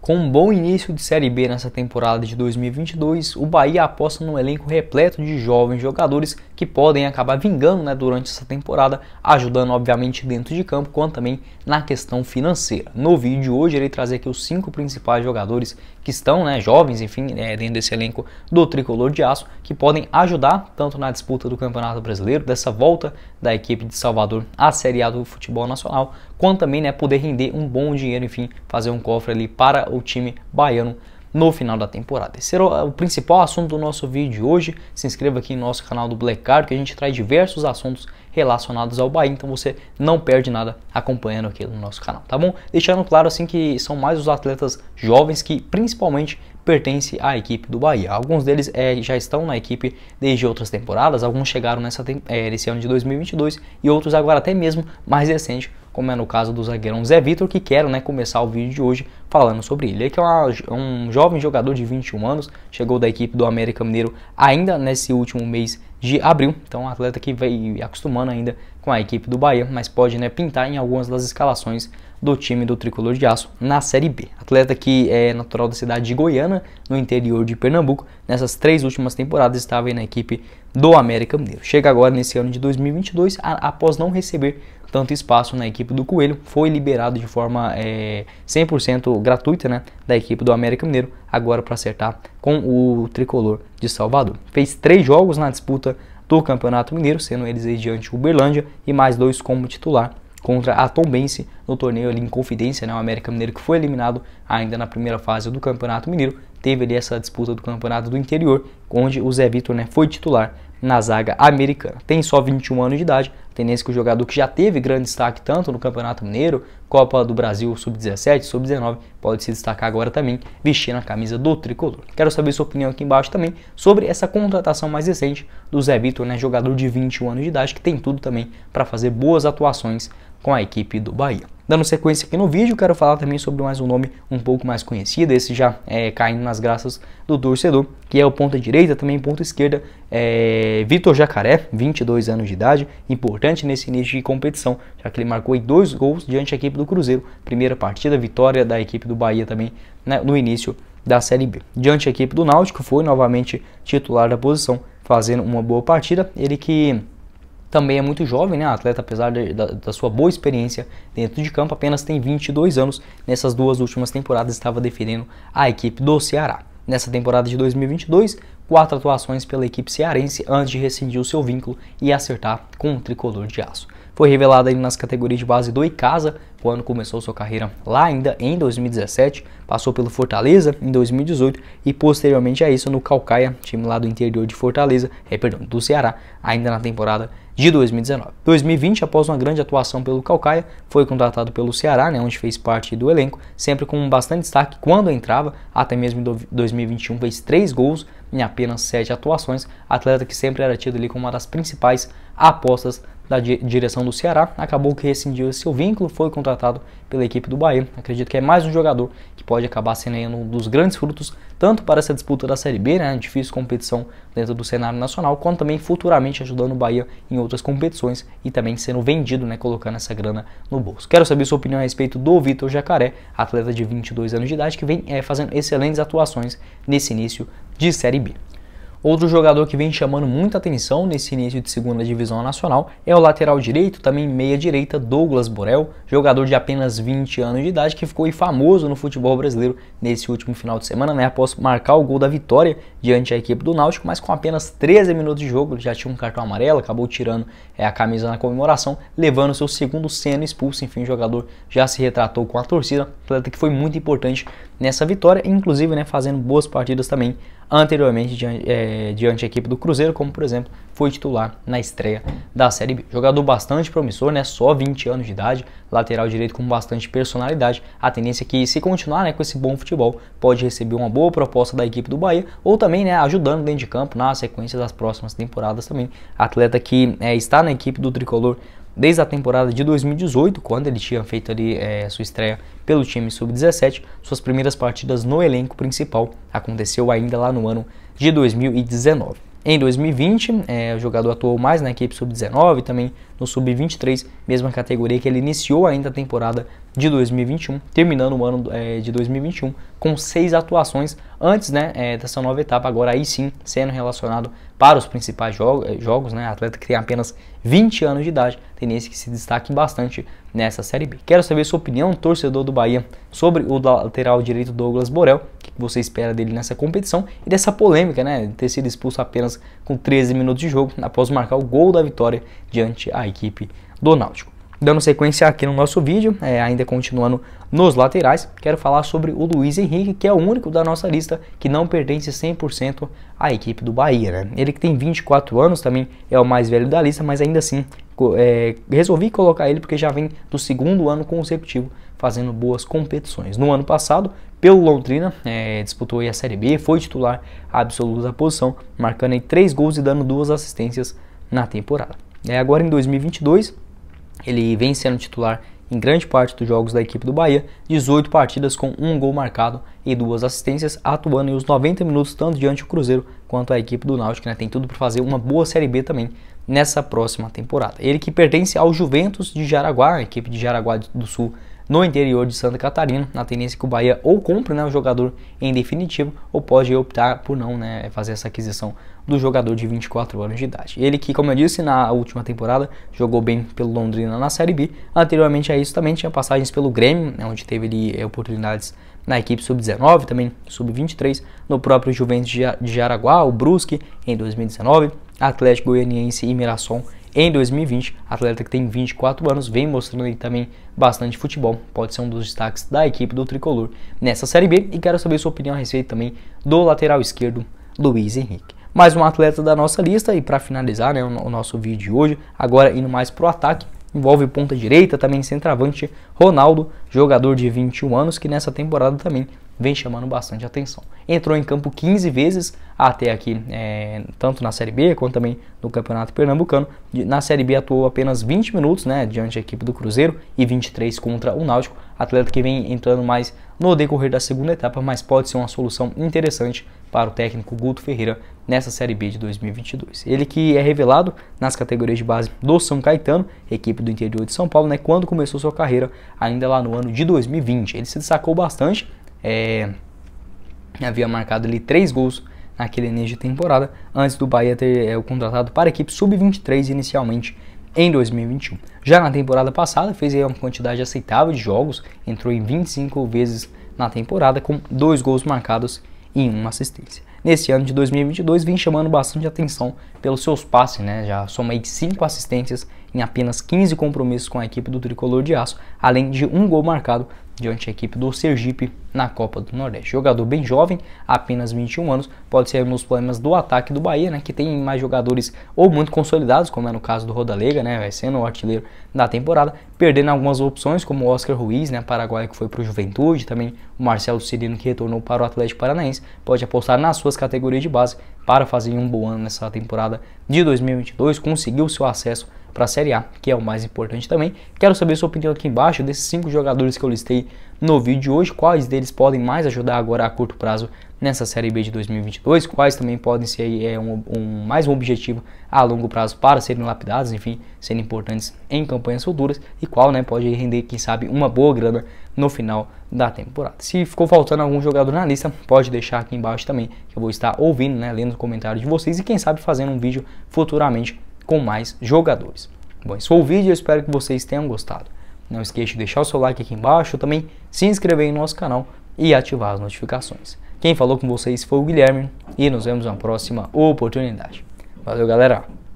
Com um bom início de Série B nessa temporada de 2022, o Bahia aposta num elenco repleto de jovens jogadores que podem acabar vingando né, durante essa temporada, ajudando obviamente dentro de campo, quanto também na questão financeira. No vídeo de hoje, irei trazer aqui os cinco principais jogadores que estão né, jovens, enfim, né, dentro desse elenco do Tricolor de Aço, que podem ajudar tanto na disputa do Campeonato Brasileiro, dessa volta da equipe de Salvador à Série A do futebol nacional, quanto também né, poder render um bom dinheiro, enfim, fazer um cofre ali para o time baiano no final da temporada. Esse era o principal assunto do nosso vídeo de hoje. Se inscreva aqui no nosso canal do Black Card, que a gente traz diversos assuntos relacionados ao Bahia, então você não perde nada acompanhando aqui no nosso canal, tá bom? Deixando claro assim que são mais os atletas jovens que principalmente pertence à equipe do Bahia. Alguns deles é, já estão na equipe desde outras temporadas, alguns chegaram nessa, é, nesse ano de 2022 e outros agora até mesmo mais recente, como é no caso do zagueirão Zé Vitor, que quero né, começar o vídeo de hoje falando sobre ele. Ele que é uma, um jovem jogador de 21 anos, chegou da equipe do América Mineiro ainda nesse último mês de abril, então é um atleta que vai acostumando ainda com a equipe do Bahia, mas pode né, pintar em algumas das escalações do time do Tricolor de Aço na Série B. Atleta que é natural da cidade de Goiânia, no interior de Pernambuco, nessas três últimas temporadas estava na equipe do América Mineiro. Chega agora nesse ano de 2022, a, após não receber tanto espaço na equipe do Coelho, foi liberado de forma é, eh, 100% gratuita né, da equipe do América Mineiro, agora para acertar com o Tricolor de Salvador. Fez três jogos na disputa do Campeonato Mineiro, sendo eles aí diante Uberlândia e mais dois como titular contra a Tombense no torneio ali em Confidência, né? O América Mineiro que foi eliminado ainda na primeira fase do Campeonato Mineiro teve ali essa disputa do campeonato do interior, onde o Zé Vitor né, foi titular na zaga americana. Tem só 21 anos de idade, tendência que o jogador que já teve grande destaque tanto no Campeonato Mineiro, Copa do Brasil Sub-17, Sub-19, pode se destacar agora também vestindo a camisa do tricolor. Quero saber sua opinião aqui embaixo também sobre essa contratação mais recente do Zé Vitor, né, jogador de 21 anos de idade que tem tudo também para fazer boas atuações com a equipe do Bahia. Dando sequência aqui no vídeo, quero falar também sobre mais um nome um pouco mais conhecido, esse já é, caindo nas graças do torcedor, que é o ponta direita, também ponta esquerda, é, Vitor Jacaré, 22 anos de idade, importante nesse início de competição, já que ele marcou dois gols diante da equipe do Cruzeiro, primeira partida, vitória da equipe do Bahia também né, no início da Série B. Diante da equipe do Náutico, foi novamente titular da posição, fazendo uma boa partida, ele que também é muito jovem, né? atleta, apesar de, da, da, sua boa experiência dentro de campo, apenas tem 22 anos. Nessas duas últimas temporadas estava defendendo a equipe do Ceará. Nessa temporada de 2022, quatro atuações pela equipe cearense antes de rescindir o seu vínculo e acertar com o tricolor de aço. Foi revelado nas categorias de base do Icasa, quando começou sua carreira lá ainda em 2017, passou pelo Fortaleza em 2018 e posteriormente a isso no Calcaia, time lá do interior de Fortaleza, é, perdão, do Ceará, ainda na temporada de 2019. 2020, após uma grande atuação pelo Calcaia, foi contratado pelo Ceará, né, onde fez parte do elenco, sempre com bastante destaque quando entrava, até mesmo em 2021 fez três gols em apenas sete atuações, atleta que sempre era tido ali como uma das principais apostas da direção do Ceará, acabou que rescindiu seu vínculo, foi contratado contratado pela equipe do Bahia. Acredito que é mais um jogador que pode acabar sendo um dos grandes frutos, tanto para essa disputa da Série B, né, difícil competição dentro do cenário nacional, quanto também futuramente ajudando o Bahia em outras competições e também sendo vendido, né, colocando essa grana no bolso. Quero saber sua opinião a respeito do Vitor Jacaré, atleta de 22 anos de idade, que vem é, fazendo excelentes atuações nesse início de Série B. Outro jogador que vem chamando muita atenção nesse início de segunda divisão nacional é o lateral direito, também meia direita, Douglas Borel, jogador de apenas 20 anos de idade que ficou famoso no futebol brasileiro nesse último final de semana, né? Após marcar o gol da vitória diante da equipe do Náutico, mas com apenas 13 minutos de jogo, ele já tinha um cartão amarelo, acabou tirando é, a camisa na comemoração, levando seu segundo seno expulso, enfim, o jogador já se retratou com a torcida, atleta que foi muito importante nessa vitória, inclusive né, fazendo boas partidas também anteriormente diante, eh, é, diante da equipe do Cruzeiro, como por exemplo foi titular na estreia da Série B. Jogador bastante promissor, né, só 20 anos de idade, lateral direito com bastante personalidade. A tendência é que se continuar né, com esse bom futebol, pode receber uma boa proposta da equipe do Bahia ou também né, ajudando dentro de campo na sequência das próximas temporadas também. Atleta que é, está na equipe do Tricolor desde a temporada de 2018, quando ele tinha feito ali é, sua estreia pelo time sub-17, suas primeiras partidas no elenco principal aconteceu ainda lá no ano de 2019. Em 2020, é, o jogador atuou mais na equipe sub-19 e também no sub-23, mesma categoria que ele iniciou ainda a temporada de 2021, terminando o ano é, de 2021 com seis atuações antes né, é, dessa nova etapa, agora aí sim sendo relacionado para os principais é, jogos, né, atleta que tem apenas 20 anos de idade, tendência que se destaque bastante nessa Série B. Quero saber sua opinião, torcedor do Bahia, sobre o lateral direito Douglas Borel, o que você espera dele nessa competição e dessa polêmica, né, ter sido expulso apenas com 13 minutos de jogo após marcar o gol da vitória diante a equipe do Náutico. Dando sequência aqui no nosso vídeo, é, ainda continuando nos laterais, quero falar sobre o Luiz Henrique, que é o único da nossa lista que não pertence 100% à equipe do Bahia. Né? Ele que tem 24 anos, também é o mais velho da lista, mas ainda assim é, resolvi colocar ele porque já vem do segundo ano consecutivo fazendo boas competições. No ano passado, pelo Londrina, é, disputou a Série B, foi titular absoluto da posição, marcando aí 3 gols e dando duas assistências na temporada. É, agora em 2022, ele vem sendo titular em grande parte dos jogos da equipe do Bahia, 18 partidas com um gol marcado e duas assistências, atuando em os 90 minutos tanto diante do Cruzeiro quanto a equipe do Náutico, né? Tem tudo para fazer uma boa Série B também nessa próxima temporada. Ele que pertence ao Juventus de Jaraguá, a equipe de Jaraguá do Sul no interior de Santa Catarina, na tendência que o Bahia ou compre né, o jogador em definitivo, ou pode optar por não né, fazer essa aquisição do jogador de 24 anos de idade. Ele que, como eu disse, na última temporada jogou bem pelo Londrina na Série B, anteriormente a isso também tinha passagens pelo Grêmio, né, onde teve ali eh, oportunidades na equipe sub-19, também sub-23, no próprio Juventus de Jaraguá, o Brusque em 2019, Atlético Goianiense e Mirassol em 2020. Atleta que tem 24 anos, vem mostrando aí também bastante futebol, pode ser um dos destaques da equipe do tricolor nessa Série B. E quero saber sua opinião a respeito também do lateral esquerdo, Luiz Henrique mais um atleta da nossa lista e para finalizar né, o nosso vídeo de hoje, agora indo mais pro ataque, envolve ponta direita, também centroavante Ronaldo, jogador de 21 anos que nessa temporada também vem chamando bastante atenção. Entrou em campo 15 vezes até aqui, é, tanto na Série B quanto também no Campeonato Pernambucano. Na Série B atuou apenas 20 minutos né, diante da equipe do Cruzeiro e 23 contra o Náutico. Atleta que vem entrando mais no decorrer da segunda etapa, mas pode ser uma solução interessante para o técnico Guto Ferreira nessa Série B de 2022. Ele que é revelado nas categorias de base do São Caetano, equipe do interior de São Paulo, né, quando começou sua carreira ainda lá no ano de 2020. Ele se destacou bastante é, havia marcado ali três gols naquele início de temporada, antes do Bahia ter é, o contratado para a equipe sub-23 inicialmente em 2021. Já na temporada passada, fez uma quantidade aceitável de jogos, entrou em 25 vezes na temporada, com dois gols marcados e uma assistência. Nesse ano de 2022, vem chamando bastante atenção pelos seus passes, né? Já soma aí 5 assistências em apenas 15 compromissos com a equipe do Tricolor de Aço, além de um gol marcado diante da equipe do Sergipe na Copa do Nordeste. Jogador bem jovem, apenas 21 anos, pode ser um dos problemas do ataque do Bahia, né, que tem mais jogadores ou muito consolidados, como é no caso do Rodalega, né, vai sendo o artilheiro da temporada, perdendo algumas opções, como o Oscar Ruiz, né, que foi para o Juventude, também o Marcelo Cirino que retornou para o Atlético Paranaense, pode apostar nas suas categorias de base para fazer um bom ano nessa temporada de 2022, conseguiu seu acesso para a Série A, que é o mais importante também. Quero saber sua opinião aqui embaixo desses cinco jogadores que eu listei no vídeo de hoje, quais deles podem mais ajudar agora a curto prazo nessa Série B de 2022, quais também podem ser é, um, um, mais um objetivo a longo prazo para serem lapidados, enfim, serem importantes em campanhas futuras e qual né, pode render, quem sabe, uma boa grana no final da temporada. Se ficou faltando algum jogador na lista, pode deixar aqui embaixo também, que eu vou estar ouvindo, né, lendo os comentários de vocês e quem sabe fazendo um vídeo futuramente com mais jogadores. Bom, esse foi o vídeo, eu espero que vocês tenham gostado. Não esqueça de deixar o seu like aqui embaixo, também se inscrever em nosso canal e ativar as notificações. Quem falou com vocês foi o Guilherme e nos vemos na próxima oportunidade. Valeu, galera!